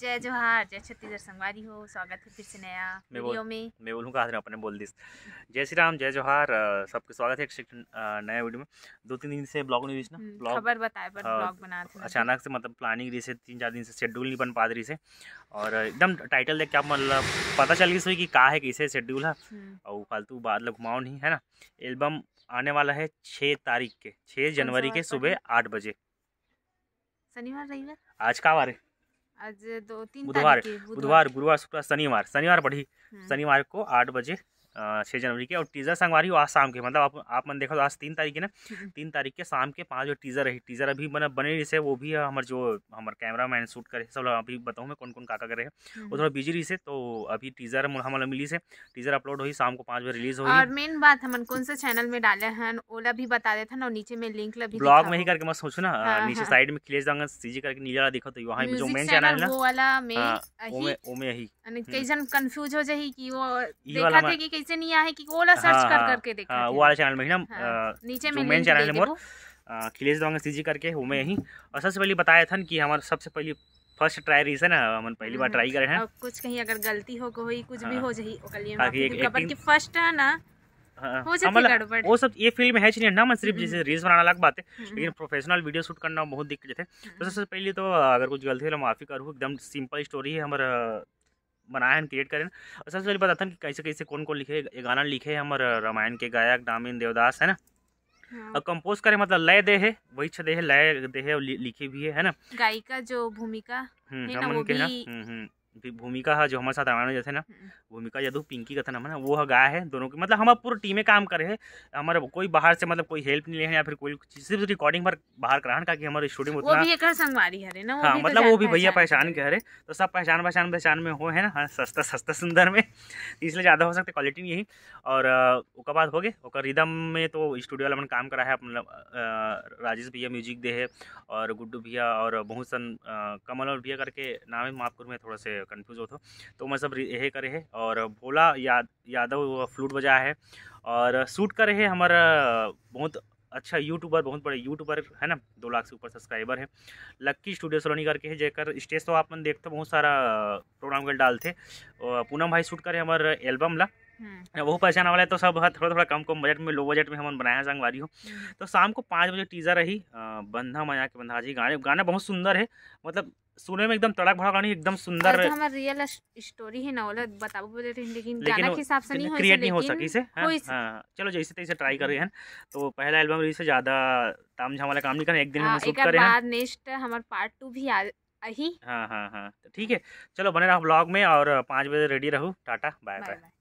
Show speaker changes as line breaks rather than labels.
जय जोहार जय छत्तीसगढ़ संगवारी हो स्वागत है फिर से नया वीडियो
में मैं बोलूँ कहा था अपने बोल दिस जय श्री राम जय जोहार सबके स्वागत है एक नया वीडियो में दो तीन दिन से ब्लॉग नहीं ना हम्म, ब्लॉग खबर
बताए पर ब्लॉग बना था अचानक
से मतलब प्लानिंग रही से तीन चार दिन से शेड्यूल नहीं बन पा रही से और एकदम टाइटल देख क्या मतलब पता चल गई सोई कि कहा है कैसे शेड्यूल है हम्म। और फालतू बाद घुमाओ नहीं है ना एल्बम आने वाला है छः तारीख के छः जनवरी के सुबह आठ बजे
शनिवार रविवार आज का वार है आज दो तीन बुधवार बुधवार
गुरुवार शुक्रवार शनिवार शनिवार पढ़ी हम्म। शनिवार को आठ बजे छः जनवरी के और टीज़र संगवारी आज शाम के मतलब आप आप मन देखा तो आज तीन तारीख है ना हम्म, हम्म। तीन तारीख के शाम के पाँच जो टीज़र रही टीज़र अभी मतलब बने से वो भी हमारे जो हमारे कैमरा मैन शूट करे सब अभी बताऊँ मैं कौन कौन काका करे हम्म, वो थोड़ा बिजी रही से तो अभी टीज़र हमारा मिली से टीज़र अपलोड हुई शाम को पाँच बजे रिलीज हुई और
मेन बात हम कौन से चैनल में डाले हैं ओला भी बता देते हैं और नीचे में लिंक लगी ब्लॉग में ही
करके मैं सोचू ना हाँ, नीचे साइड हाँ। में खिलेश दांगा सीजी करके नीला वाला दिखा तो वहाँ जो मेन चैनल है ना वो वाला में हाँ, कई
जन कंफ्यूज हो जाए कि वो देखा था कि नीचे नहीं आए कि ओला सर्च हाँ, कर हाँ, करके देखा हाँ, वो वाला
चैनल में ही ना हाँ, नीचे में मेन चैनल है मोर अखिलेश दवांग सी जी करके हूँ मैं यहीं और सबसे पहले बताया था कि हमारा सबसे पहले फर्स्ट ट्राई रीजन है हम पहली बार ट्राई हम्म, करे हैं
कुछ कहीं अगर गलती हो कोई कुछ भी हाँ। हो जाए फर्स्ट है ना
हाँ, हाँ। मतलब वो सब ये फिल्म है ना मैं मतलब सिर्फ हम्म, जैसे रील्स हम्म। बनाना अलग बात है लेकिन प्रोफेशनल वीडियो शूट करना बहुत दिक्कत है तो सबसे पहले तो अगर कुछ गलती है तो माफ़ी करूँ एकदम सिंपल स्टोरी है हमारा बनाया है क्रिएट करें और सबसे पहले बताते हैं कैसे कैसे कौन कौन लिखे ये गाना लिखे हैं हमारे रामायण के गायक दामिन देवदास है ना हाँ। और कंपोज करें मतलब लय दे है वही छे है लय दे है और लिखे भी है है ना
गायिका जो भूमिका
हम्म, है ना वो भी हम्म, हम्म। भूमिका है जो हमारे साथ रामायण जैसे ना हम्म। भूमिका यदु पिंकी का था नाम है ना मतलब वो है गाय है दोनों की मतलब हम पूरी टीमें काम करे है हमारे कोई बाहर से मतलब कोई हेल्प नहीं ले या फिर कोई सिर्फ रिकॉर्डिंग पर बाहर करा का कि हमारे स्टूडियो में
उतना हाँ मतलब वो भी भैया
पहचान के हरे तो सब पहचान पहचान पहचान में हो है ना हाँ, सस्ता सस्ता सुंदर में इसलिए ज़्यादा हो सकता क्वालिटी यही और उसके बाद हो गए और रिदम में तो स्टूडियो वाला काम करा है मतलब राजेश भैया म्यूजिक दे है और गुड्डू भैया और बहुत सन कमल और भैया करके नाम है माफ करूँ मैं थोड़ा से कन्फ्यूज़ हो तो मैं सब यही करे है और भोला याद यादव फ्लूट बजाया है और शूट करे है हमारा बहुत अच्छा यूट्यूबर बहुत बड़े यूट्यूबर है ना दो लाख से ऊपर सब्सक्राइबर है लक्की स्टूडियो सोलोनी करके है जेकर स्टेज तो आप मन देखते बहुत सारा प्रोग्राम कर डालते पूनम भाई शूट करे हमारे एल्बम ला हम्म। वो पहचाना वाला है तो सब थोड़ा थोड़ा कम कम बजट में लो बजट में हम बनाया संगवारी हो हम्म। तो शाम को पाँच बजे टीजर रही बंधा मजा के बंधा जी गाने गाना बहुत सुंदर है मतलब सुने में एकदम तड़क भड़क गाने एकदम सुंदर तो हमारा
रियल स्टोरी है ना बताबो बोले तो लेकिन गाना के हिसाब से नहीं हो क्रिएट नहीं हो सकी इसे हाँ।
हाँ, चलो जैसे तैसे ट्राई कर रहे हैं तो पहला एल्बम रिलीज से ज्यादा तामझाम वाला काम नहीं करें एक दिन में शूट कर रहे
नेक्स्ट हमारा पार्ट टू भी आ ही
हाँ हाँ हाँ तो ठीक हाँ। है चलो बने रहो ब्लॉग में और पाँच बजे रेडी रहो टाटा बाय बाय